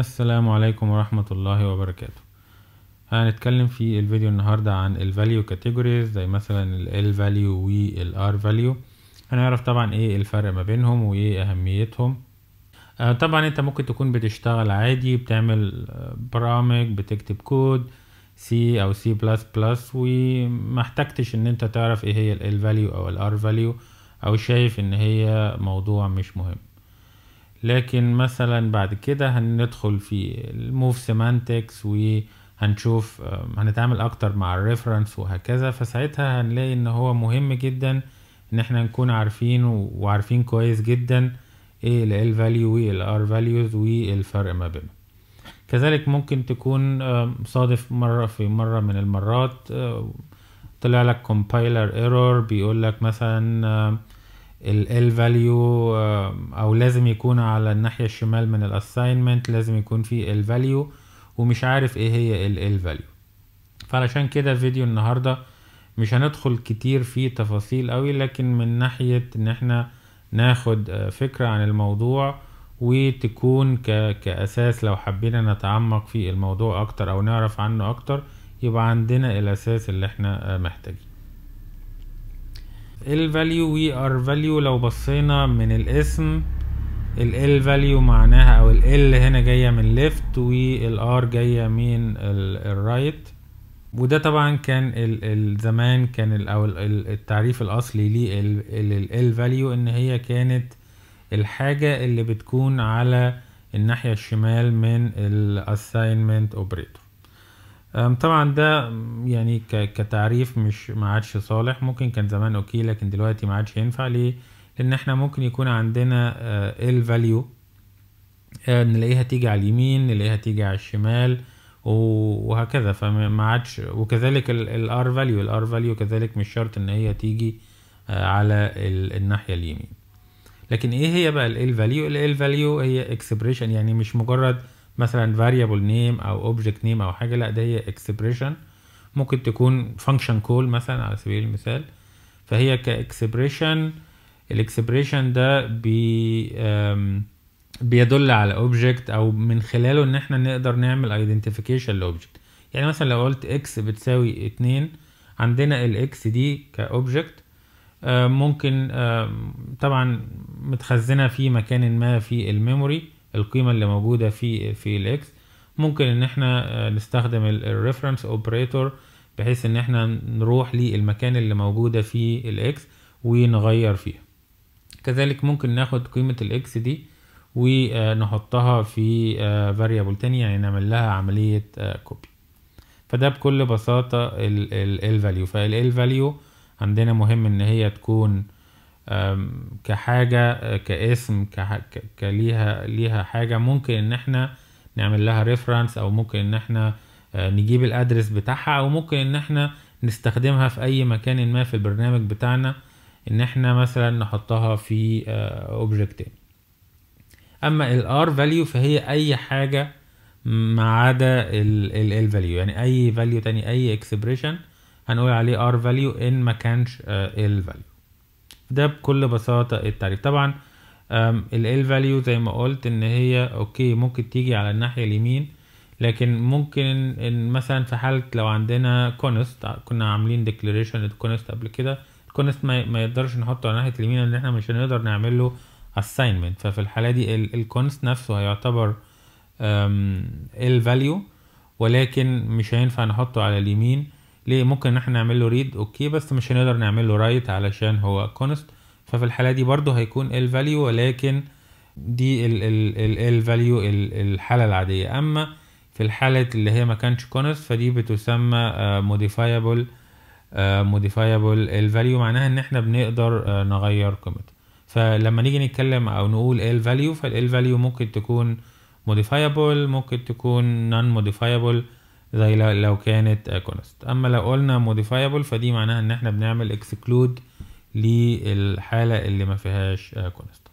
السلام عليكم ورحمة الله وبركاته هنتكلم في الفيديو النهاردة عن ال value categories زي مثلا ال L value والـ R value هنعرف طبعا ايه الفرق ما بينهم وايه اهميتهم آه، طبعا انت ممكن تكون بتشتغل عادي بتعمل آه، برامج بتكتب كود C او C++ ومحتاجتش وما احتجتش ان انت تعرف ايه هي ال L value او ال R value او شايف ان هي موضوع مش مهم لكن مثلا بعد كده هندخل في الموف سيمانتكس وهنشوف آه، هنتعامل اكتر مع الريفرنس وهكذا فساعتها هنلاقي ان هو مهم جدا ان احنا نكون عارفين وعارفين كويس جدا ايه ال L value و ال R values والفرق ما بينهم كذلك ممكن تكون آه، صادف مرة في مرة من المرات آه، طلع لك compiler error بيقول لك مثلا ال value او لازم يكون على الناحية الشمال من الاساينمنت لازم يكون في ال value ومش عارف ايه هي ال ال value فعلشان كده فيديو النهاردة مش هندخل كتير في تفاصيل قوي لكن من ناحية ان احنا ناخد آه، فكرة عن الموضوع وتكون ك... كأساس لو حبينا نتعمق في الموضوع أكتر أو نعرف عنه أكتر يبقى عندنا الأساس اللي احنا آه، محتاجين value وي ار value لو بصينا من الاسم ال value معناها او ال هنا جايه من ليفت ار جايه من الرايت right. وده طبعا كان زمان كان او التعريف الاصلي لل value ان هي كانت الحاجه اللي بتكون على الناحيه الشمال من الاساينمنت اوبريتور طبعا ده يعني كتعريف مش ما عادش صالح ممكن كان زمان اوكي لكن دلوقتي ما عادش ينفع ليه لان احنا ممكن يكون عندنا آه، ال فاليو آه، نلاقيها تيجي على اليمين نلاقيها تيجي على الشمال وهكذا فما عادش وكذلك الار فاليو الار فاليو كذلك مش شرط ان هي تيجي آه، على الناحيه اليمين لكن ايه هي بقى ال فاليو ال فاليو هي اكسبريشن يعني مش مجرد مثلا variable name او object name او حاجه لا ده هي expression ممكن تكون function call مثلا على سبيل المثال فهي كاكسبريشن expression ده بي بيدل على object او من خلاله ان احنا نقدر نعمل identification ل object يعني مثلا لو قلت x بتساوي اتنين عندنا x دي object ممكن طبعا متخزنه في مكان ما في الميموري القيمة اللي موجودة في في الاكس ممكن ان احنا آه، نستخدم الريفرنس اوبريتور بحيث ان احنا نروح للمكان اللي موجودة في الاكس ونغير فيها كذلك ممكن ناخد قيمة الاكس دي ونحطها آه، في فاريبل آه، تاني يعني نعمل لها عملية كوبي فده بكل بساطة ال value فال value عندنا مهم ان هي تكون كحاجه كاسم كليها ليها حاجه ممكن ان احنا نعمل لها ريفرنس او ممكن ان احنا آه، نجيب الادرس بتاعها او ممكن ان احنا نستخدمها في اي مكان ما في البرنامج بتاعنا ان احنا مثلا نحطها في اوبجكت آه، تاني اما الار فاليو فهي اي حاجه ما عدا ال فاليو يعني اي فاليو تاني اي اكسبريشن هنقول عليه ار فاليو ان ما كانش آه، ال فاليو ده بكل بساطة التعريف طبعا ال L value زي ما قلت ان هي اوكي ممكن تيجي على الناحية اليمين لكن ممكن ان مثلا في حالة لو عندنا كونست كنا عاملين declaration الكونست قبل كده الكونست ما, ما يقدرش نحطه على ناحية اليمين لان احنا مش هنقدر نعمل له assignment ففي الحالة دي الكونست نفسه هيعتبر ال value ولكن مش هينفع نحطه على اليمين ليه ممكن ان احنا نعمل له ريد اوكي بس مش هنقدر نعمل له رايت علشان هو كونست ففي الحاله دي برضو هيكون ال فاليو ولكن دي ال ال ال فاليو الحاله العاديه اما في الحاله اللي هي ما كانش كونست فدي بتسمى موديفايبل آه، موديفايبل آه، ال فاليو معناها ان احنا بنقدر uh, نغير قيمته فلما نيجي نتكلم او نقول ال فاليو فال فاليو ممكن تكون موديفايبل ممكن تكون نون موديفايبل زي لو كانت كونست اما لو قلنا modifiable فدي معناها ان احنا بنعمل اكسكلود للحالة اللي ما فيهاش كونست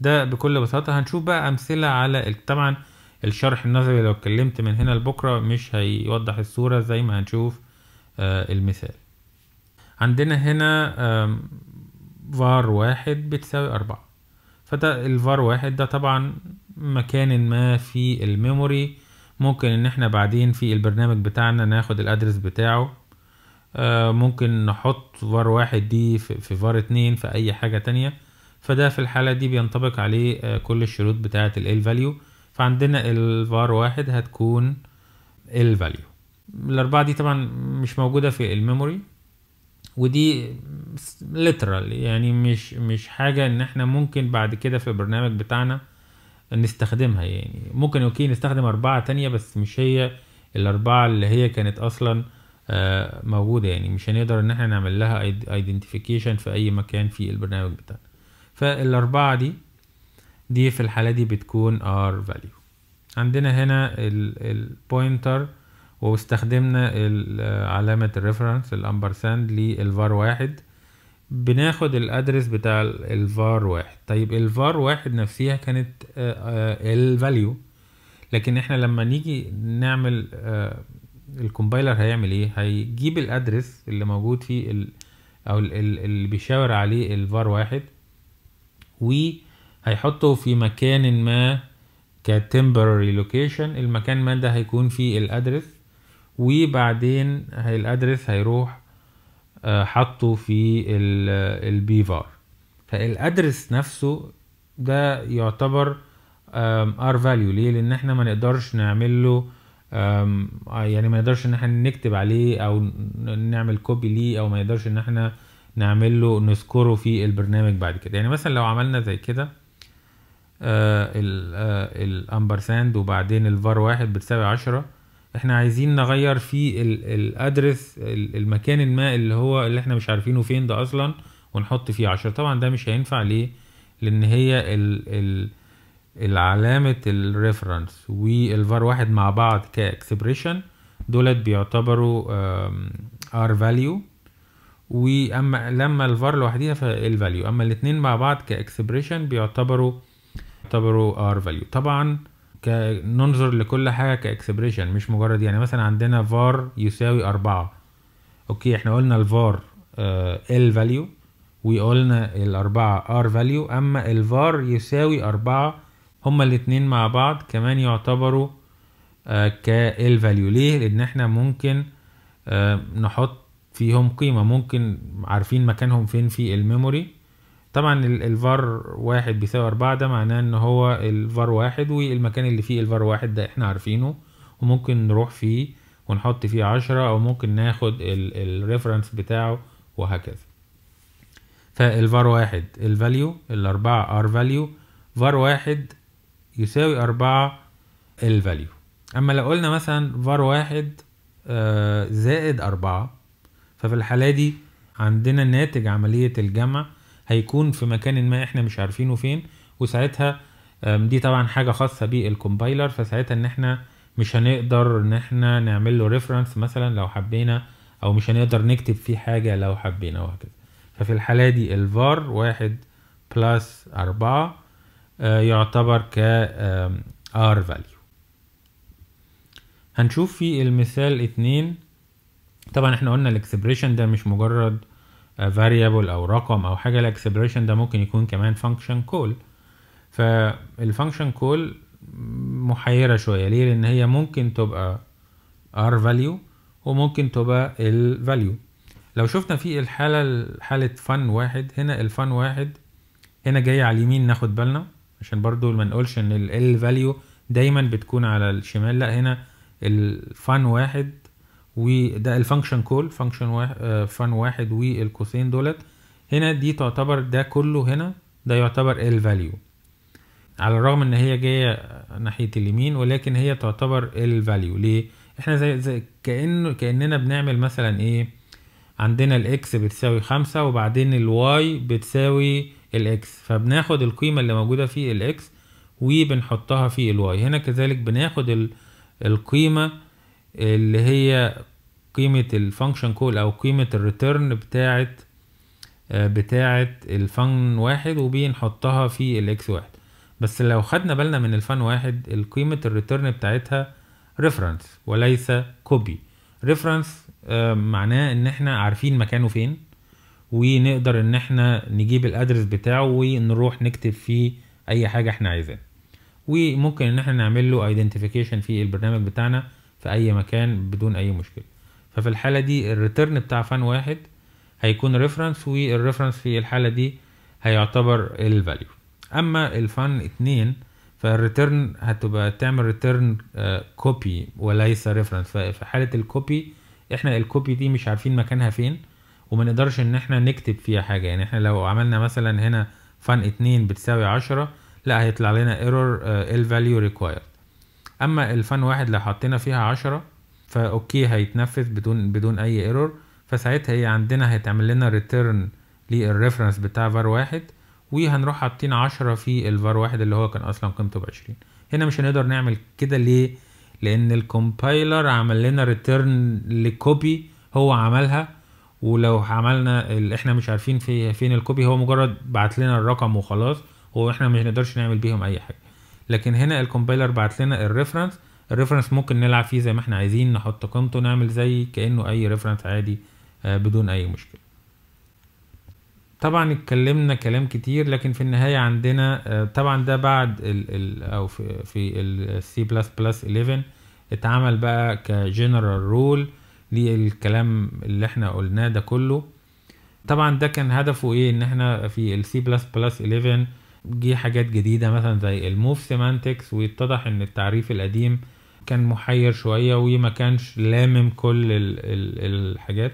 ده بكل بساطة هنشوف بقى امثلة على طبعا الشرح النظري لو اتكلمت من هنا لبكرة مش هيوضح الصورة زي ما هنشوف آه، المثال عندنا هنا فار واحد بتساوي أربعة فده الفار واحد ده طبعا مكان ما في الميموري ممكن ان احنا بعدين في البرنامج بتاعنا ناخد الادرس بتاعه آه، ممكن نحط فار واحد دي في فار اتنين في اي حاجة تانية فده في الحالة دي بينطبق عليه آه، كل الشروط بتاعة ال value فعندنا الفار واحد هتكون ال value الاربعة دي طبعا مش موجودة في الميموري ودي literal يعني مش مش حاجة ان احنا ممكن بعد كده في البرنامج بتاعنا نستخدمها يعني ممكن اوكي نستخدم أربعة تانية بس مش هي الأربعة اللي هي كانت أصلا آه، موجودة يعني مش هنقدر إن احنا نعمل لها ايدنتيفيكيشن في أي مكان في البرنامج بتاعنا فالأربعة دي دي في الحالة دي بتكون r value عندنا هنا البوينتر واستخدمنا آه، علامة الريفرنس الأمبرساند للفار واحد بناخد الادرس بتاع الفار واحد طيب الفار واحد نفسها كانت آه، آه، الفاليو لكن احنا لما نيجي نعمل آه، الكومبايلر هيعمل ايه هيجيب الادرس اللي موجود فيه ال او ال اللي بيشاور عليه الفار واحد وهيحطه في مكان ما كتمبراري لوكيشن المكان ما ده هيكون فيه الادرس وبعدين الادرس هيروح آه، حطه في البيفار فالادرس نفسه ده يعتبر ار فاليو ليه لان احنا ما نقدرش نعمل له آه، يعني ما نقدرش ان احنا نكتب عليه او نعمل كوبي ليه او ما نقدرش ان احنا نعمل له نذكره في البرنامج بعد كده يعني مثلا لو عملنا زي كده آه، الامبرساند وبعدين الفار واحد بتساوي عشرة احنا عايزين نغير في الادرس المكان ما اللي هو اللي احنا مش عارفينه فين ده اصلا ونحط فيه عشرة طبعا ده مش هينفع ليه لان هي ال ال العلامة الريفرنس والفار واحد مع بعض كاكسبريشن دولت بيعتبروا ار فاليو واما لما الفار لوحديها فالفاليو اما الاتنين مع بعض كاكسبريشن بيعتبروا يعتبروا ار فاليو طبعا ننظر لكل حاجه كاكسبريشن مش مجرد يعني مثلا عندنا فار يساوي أربعة اوكي احنا قلنا الفار ال فاليو آه، وقلنا الأربعة ار فاليو اما الفار يساوي أربعة هما الاتنين مع بعض كمان يعتبروا آه، ال فاليو ليه لان احنا ممكن آه، نحط فيهم قيمة ممكن عارفين مكانهم فين في الميموري طبعا الفار واحد بيساوي أربعة ده معناه ان هو الفار واحد والمكان اللي فيه الفار واحد ده احنا عارفينه وممكن نروح فيه ونحط فيه عشرة او ممكن ناخد الريفرنس بتاعه وهكذا فالفار واحد الفاليو الاربعة ار فاليو فار واحد يساوي أربعة الفاليو اما لو قلنا مثلا فار واحد آه، زائد أربعة ففي الحالة دي عندنا ناتج عملية الجمع هيكون في مكان ما احنا مش عارفينه فين وساعتها دي طبعا حاجه خاصه بالكومبايلر فساعتها ان احنا مش هنقدر ان احنا نعمل له ريفرنس مثلا لو حبينا او مش هنقدر نكتب فيه حاجه لو حبينا وهكذا ففي الحاله دي الفار واحد بلس أربعة آه، يعتبر ك ار فاليو هنشوف في المثال اتنين طبعا احنا قلنا الاكسبريشن ده مش مجرد variable او رقم او حاجه الاكسبريشن ده ممكن يكون كمان function call فالفانكشن كول محيره شويه ليه لان هي ممكن تبقى ار فاليو وممكن تبقى الفاليو لو شفنا في الحاله حاله فن واحد هنا الفن واحد هنا جاي على اليمين ناخد بالنا عشان برضو ما نقولش ان ال فاليو دايما بتكون على الشمال لا هنا الفن واحد وده الفانكشن كول فانكشن فان واحد والقوسين دولت هنا دي تعتبر ده كله هنا ده يعتبر ال فاليو على الرغم ان هي جايه ناحيه اليمين ولكن هي تعتبر ال فاليو ليه احنا زي, زي كانه كاننا بنعمل مثلا ايه عندنا الاكس بتساوي خمسة وبعدين الواي بتساوي الاكس فبناخد القيمه اللي موجوده في الاكس وبنحطها في الواي هنا كذلك بناخد القيمه اللي هي قيمة الفانكشن كول او قيمة الريتيرن بتاعة آه، بتاعة الفن واحد وبنحطها في الاكس واحد بس لو خدنا بالنا من الفن واحد القيمة الريتيرن بتاعتها ريفرنس وليس كوبي ريفرنس آه، معناه ان احنا عارفين مكانه فين ونقدر ان احنا نجيب الادرس بتاعه ونروح نكتب فيه اي حاجة احنا عايزينها وممكن ان احنا نعمل له ايدنتيفيكيشن في البرنامج بتاعنا في اي مكان بدون اي مشكله ففي الحاله دي الريتيرن بتاع فان واحد هيكون ريفرنس والريفرنس في الحاله دي هيعتبر الفاليو اما الفان اتنين فالريتيرن هتبقى تعمل ريتيرن كوبي آه، وليس ريفرنس ففي حاله الكوبي احنا الكوبي دي مش عارفين مكانها فين وما نقدرش ان احنا نكتب فيها حاجه يعني احنا لو عملنا مثلا هنا فان اتنين بتساوي عشرة لا هيطلع لنا ايرور الفاليو ريكوايرد اما الفان واحد لو حطينا فيها عشرة فاوكي هيتنفذ بدون بدون اي ايرور فساعتها هي إيه، عندنا هيتعمل لنا ريتيرن للريفرنس بتاع فار واحد وهنروح حاطين عشرة في الفار واحد اللي هو كان اصلا قيمته بعشرين هنا مش هنقدر نعمل كده ليه لان الكومبايلر عمل لنا ريتيرن لكوبي هو عملها ولو عملنا اللي احنا مش عارفين في فين الكوبي هو مجرد بعت لنا الرقم وخلاص واحنا مش نقدرش نعمل بيهم اي حاجه لكن هنا الكومبايلر بعت لنا الريفرنس الريفرنس ممكن نلعب فيه زي ما احنا عايزين نحط قيمته نعمل زي كانه اي ريفرنس عادي آه، بدون اي مشكله طبعا اتكلمنا كلام كتير لكن في النهايه عندنا آه، طبعا ده بعد الـ الـ او في في السي بلس بلس 11 اتعمل بقى كجنرال رول للكلام اللي احنا قلناه ده كله طبعا ده كان هدفه ايه ان احنا في السي بلس بلس 11 جه حاجات جديدة مثلا زي الموف سيمانتكس واتضح ان التعريف القديم كان محير شوية وما كانش لامم كل الـ الـ الحاجات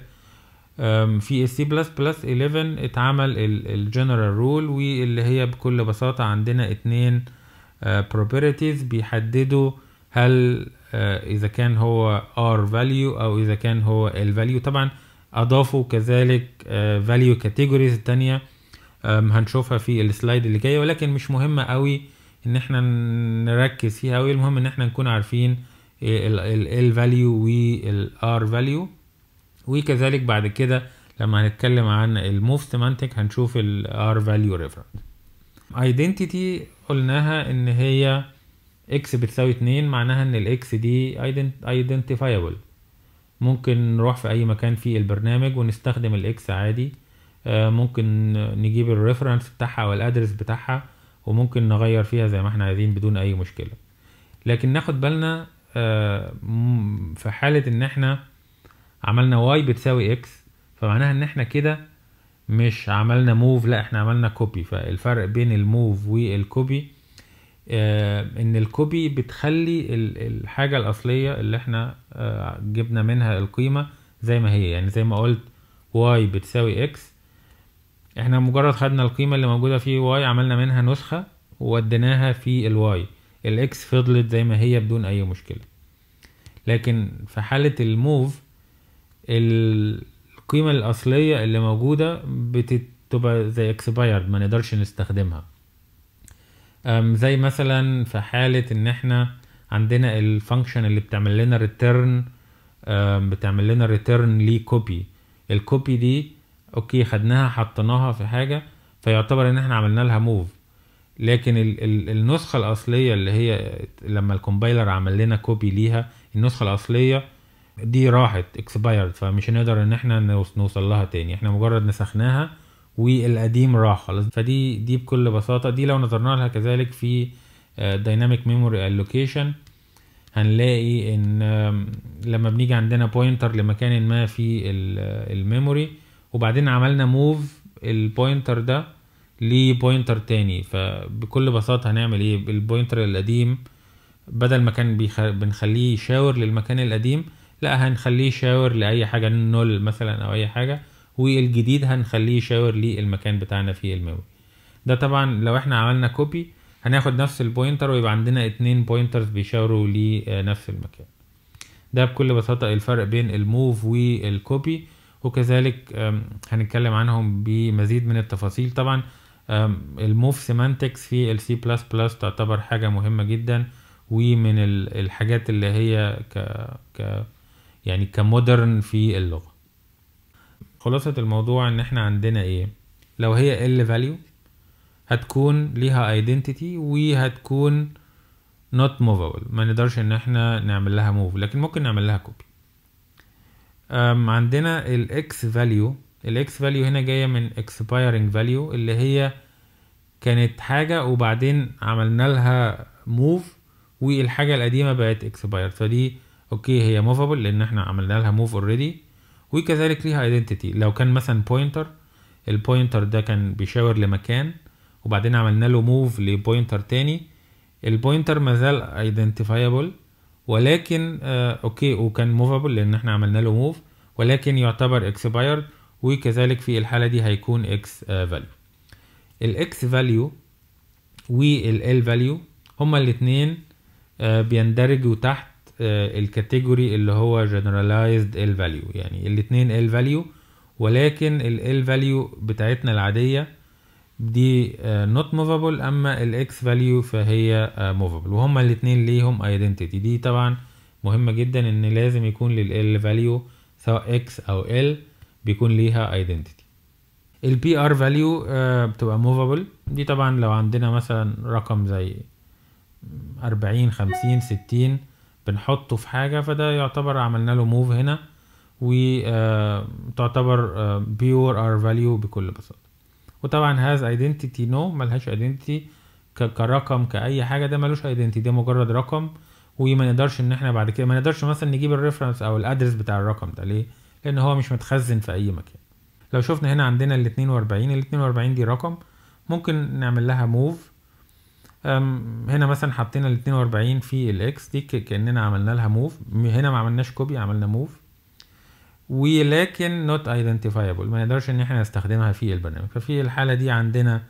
في السي بلس بلس 11 اتعمل الجنرال رول واللي هي بكل بساطة عندنا اتنين آه، properties بيحددوا هل آه، اذا كان هو ار فاليو او اذا كان هو الفاليو طبعا اضافوا كذلك فاليو كاتيجوريز التانية هنشوفها في السلايد اللي جايه ولكن مش مهمه قوي ان احنا نركز فيها قوي المهم ان احنا نكون عارفين ال ال value والار value وكذلك بعد كده لما هنتكلم عن الموف سيمانتك هنشوف الار value reference identity قلناها ان هي اكس بتساوي اتنين معناها ان الاكس دي identifiable ممكن نروح في اي مكان في البرنامج ونستخدم الاكس عادي آه، ممكن نجيب الريفرنس بتاعها والادرس بتاعها وممكن نغير فيها زي ما احنا عايزين بدون اي مشكله لكن ناخد بالنا آه، في حاله ان احنا عملنا واي بتساوي اكس فمعناها ان احنا كده مش عملنا موف لا احنا عملنا كوبي فالفرق بين الموف والكوبي آه، ان الكوبي بتخلي الحاجه الاصليه اللي احنا جبنا منها القيمه زي ما هي يعني زي ما قلت واي بتساوي اكس احنا مجرد خدنا القيمة اللي موجودة في واي عملنا منها نسخة ووديناها في الواي الاكس فضلت زي ما هي بدون اي مشكلة لكن في حالة الموف القيمة الاصلية اللي موجودة بتبقى زي اكسبايرد ما نقدرش نستخدمها زي مثلا في حالة ان احنا عندنا الفانكشن اللي بتعمل لنا ريتيرن بتعمل لنا ريتيرن لكوبي الكوبي دي اوكي خدناها حطيناها في حاجه فيعتبر ان احنا عملنا لها موف لكن ال ال النسخه الاصليه اللي هي لما الكومبايلر عمل لنا كوبي ليها النسخه الاصليه دي راحت اكسبايرد فمش هنقدر ان احنا نوصل لها تاني احنا مجرد نسخناها والقديم راح خلاص فدي دي بكل بساطه دي لو نظرنا لها كذلك في دايناميك ميموري الوكيشن هنلاقي ان لما بنيجي عندنا بوينتر لمكان ما في الميموري وبعدين عملنا موف البوينتر ده لبوينتر تاني فبكل بساطة هنعمل ايه البوينتر القديم بدل ما كان بنخليه يشاور للمكان القديم لا هنخليه يشاور لأي حاجة نول مثلا أو أي حاجة والجديد هنخليه يشاور للمكان بتاعنا في الميموري ده طبعا لو احنا عملنا كوبي هناخد نفس البوينتر ويبقى عندنا اتنين بوينترز بيشاوروا لنفس آه، المكان ده بكل بساطة الفرق بين الموف والكوبي وكذلك هنتكلم عنهم بمزيد من التفاصيل طبعا الموف سيمانتكس في السي بلس بلس تعتبر حاجة مهمة جدا ومن الحاجات اللي هي ك, ك يعني كمودرن في اللغة خلاصة الموضوع ان احنا عندنا ايه لو هي ال فاليو هتكون ليها identity وهتكون not movable ما نقدرش ان احنا نعمل لها move لكن ممكن نعمل لها copy عندنا الاكس فاليو الاكس فاليو هنا جايه من اكسبايرنج فاليو اللي هي كانت حاجه وبعدين عملنا لها موف والحاجه القديمه بقت اكسباير فدي اوكي هي موفابل لان احنا عملنا لها موف اوريدي وكذلك ليها ايدنتيتي لو كان مثلا بوينتر البوينتر ده كان بيشاور لمكان وبعدين عملنا له موف لبوينتر تاني البوينتر مازال ايدنتيفايبل ولكن آه اوكي وكان موفابل لان احنا عملنا له موف ولكن يعتبر اكسبايرد وكذلك في الحالة دي هيكون اكس فاليو الاكس فاليو والال فاليو هما الاتنين آه بيندرجوا تحت آه الكاتيجوري اللي هو جنراليزد ال فاليو يعني الاتنين ال فاليو ولكن ال ال فاليو بتاعتنا العادية دي نوت آه، موفابل اما الاكس فاليو فهي موفابل آه، وهما الاتنين ليهم ايدنتيتي دي طبعا مهمه جدا ان لازم يكون لل فاليو سواء اكس او ال بيكون ليها ايدنتيتي البي ار فاليو بتبقى موفابل دي طبعا لو عندنا مثلا رقم زي أربعين خمسين ستين بنحطه في حاجة فده يعتبر عملنا له موف هنا وتعتبر بيور ار فاليو بكل بساطة وطبعا هاز ايدنتيتي نو ملهاش ايدنتيتي كرقم كاي حاجه ده ملوش ايدنتيتي ده مجرد رقم وما نقدرش ان احنا بعد كده ما نقدرش مثلا نجيب الريفرنس او الادرس بتاع الرقم ده ليه لان هو مش متخزن في اي مكان لو شفنا هنا عندنا ال 42 ال 42 دي رقم ممكن نعمل لها موف هنا مثلا حطينا ال 42 في الاكس دي كاننا عملنا لها موف هنا ما عملناش كوبي عملنا موف ولكن not identifiable ما نقدرش ان احنا نستخدمها في البرنامج ففي الحالة دي عندنا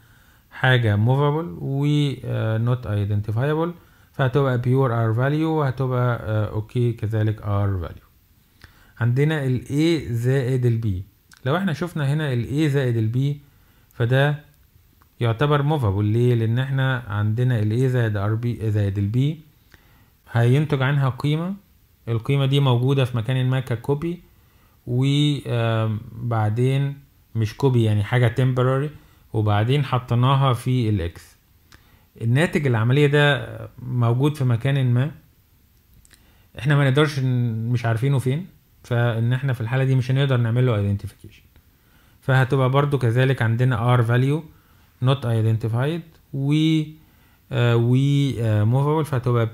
حاجة movable و آه، not identifiable فهتبقى pure r value وهتبقى اوكي آه، كذلك r value عندنا ال a زائد ال b لو احنا شفنا هنا ال a زائد ال b فده يعتبر movable ليه لان احنا عندنا ال a زائد r b زائد ال b هينتج عنها قيمة القيمة دي موجودة في مكان ما ككوبي وبعدين مش كوبي يعني حاجة temporary وبعدين حطيناها في الاكس الناتج العملية ده موجود في مكان ما احنا ما نقدرش مش عارفينه فين فان احنا في الحالة دي مش هنقدر نعمل له identification فهتبقى برضو كذلك عندنا r value not identified و آه، و آه، movable فهتبقى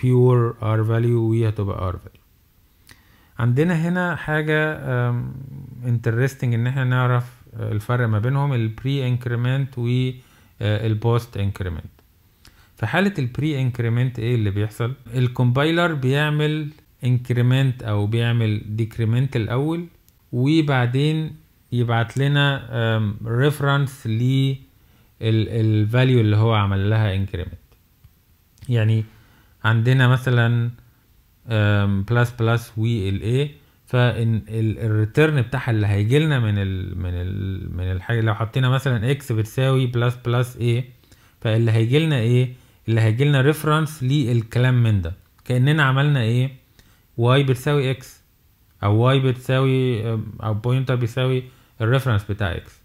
pure r value هتبقى r value عندنا هنا حاجة انترستنج ان احنا نعرف آه، الفرق ما بينهم البري انكريمنت والبوست انكريمنت في حالة البري انكريمنت ايه اللي بيحصل الكمبيلر بيعمل انكريمنت او بيعمل ديكريمنت الاول وبعدين يبعت لنا ريفرنس للفاليو اللي هو عمل لها انكريمنت يعني عندنا مثلا بلس بلس وي فان فالريتيرن بتاعها اللي هيجي لنا من الـ من الـ من الحاجه لو حطينا مثلا اكس بتساوي بلس بلس ايه فاللي هيجي لنا ايه اللي هيجي لنا ريفرنس للكلام من ده كاننا عملنا ايه واي بتساوي اكس او واي بتساوي او بوينتر بيساوي الريفرنس بتاع اكس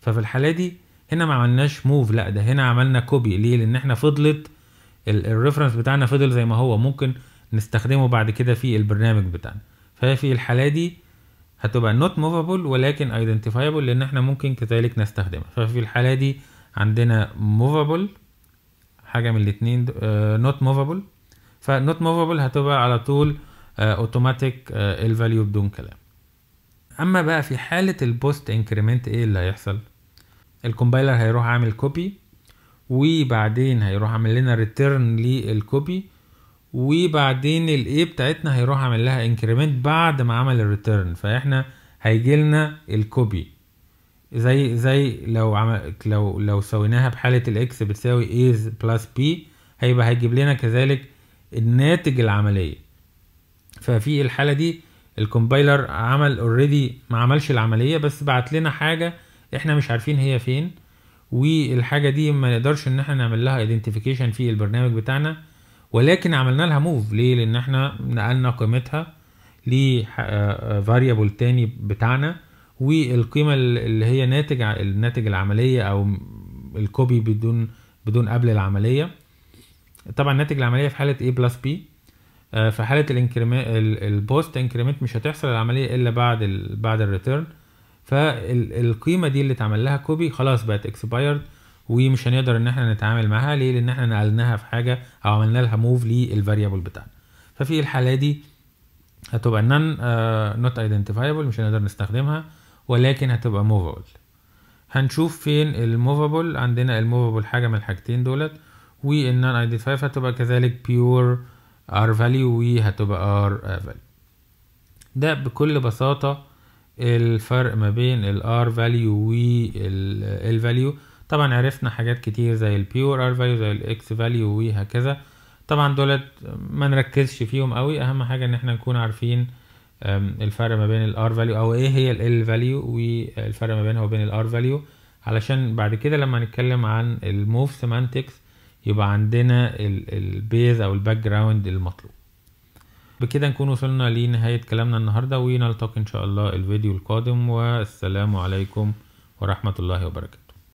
ففي الحاله دي هنا ما عملناش موف لا ده هنا عملنا كوبي ليه لان احنا فضلت الريفرنس بتاعنا فضل زي ما هو ممكن نستخدمه بعد كده في البرنامج بتاعنا فهي في الحالة دي هتبقى not movable ولكن identifiable لان احنا ممكن كذلك نستخدمها ففي الحالة دي عندنا movable حاجة من الاتنين uh, not movable ف not movable هتبقى على طول اوتوماتيك uh, الفاليو بدون كلام اما بقى في حالة البوست انكريمنت ايه اللي هيحصل الكومبايلر هيروح عامل كوبي وبعدين هيروح عامل لنا ريتيرن للكوبي وبعدين الاي بتاعتنا هيروح عامل لها انكريمنت بعد ما عمل الريتيرن فاحنا هيجي لنا الكوبي زي زي لو عمل لو لو سويناها بحاله الاكس بتساوي ايز بلس b هيبقى هيجيب لنا كذلك الناتج العمليه ففي الحاله دي الكومبايلر عمل اوريدي ما عملش العمليه بس بعت لنا حاجه احنا مش عارفين هي فين والحاجه دي ما نقدرش ان احنا نعمل لها ايدنتيفيكيشن في البرنامج بتاعنا ولكن عملنا لها موف ليه لان احنا نقلنا قيمتها لفاريبل تاني بتاعنا والقيمه اللي هي ناتج الناتج العمليه او الكوبي بدون بدون قبل العمليه طبعا ناتج العمليه في حاله a بلس b آه، في حاله الانكريمنت البوست انكريمنت مش هتحصل العمليه الا بعد بعد الريتيرن فالقيمه دي اللي اتعمل لها كوبي خلاص بقت اكسبايرد ومش هنقدر ان احنا نتعامل معاها ليه لان احنا نقلناها في حاجه او عملنا لها موف للفاريبل بتاعنا ففي الحاله دي هتبقى نان نوت ايدنتيفايبل مش هنقدر نستخدمها ولكن هتبقى موفابل هنشوف فين الموفابل عندنا الموفابل حاجه من الحاجتين دولت والنون ايدنتيفايبل هتبقى كذلك بيور ار فاليو وهتبقى ار فاليو ده بكل بساطه الفرق ما بين الار فاليو والفاليو value طبعا عرفنا حاجات كتير زي البيور ار فاليو زي الاكس فاليو وهكذا طبعا دولت ما نركزش فيهم قوي اهم حاجه ان احنا نكون عارفين الفرق ما بين الار فاليو او ايه هي ال فاليو والفرق ما بينها وبين الار فاليو علشان بعد كده لما نتكلم عن الموف سيمانتكس يبقى عندنا البيز او الباك جراوند المطلوب بكده نكون وصلنا لنهايه كلامنا النهارده ونلتقي ان شاء الله الفيديو القادم والسلام عليكم ورحمه الله وبركاته